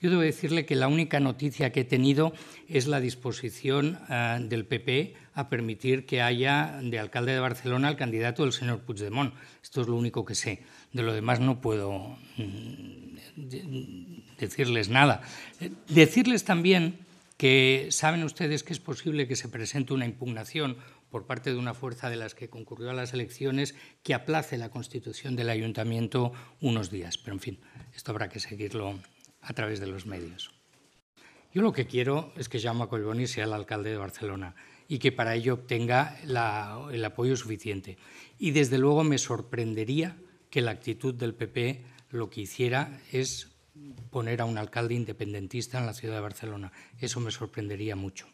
Yo debo decirle que la única noticia que he tenido es la disposición eh, del PP a permitir que haya de alcalde de Barcelona el candidato del señor Puigdemont. Esto es lo único que sé. De lo demás no puedo mm, decirles nada. Eh, decirles también que saben ustedes que es posible que se presente una impugnación por parte de una fuerza de las que concurrió a las elecciones que aplace la constitución del ayuntamiento unos días. Pero, en fin, esto habrá que seguirlo a través de los medios. Yo lo que quiero es que Jaume Colboni sea el alcalde de Barcelona y que para ello obtenga el apoyo suficiente. Y desde luego me sorprendería que la actitud del PP lo que hiciera es poner a un alcalde independentista en la ciudad de Barcelona. Eso me sorprendería mucho.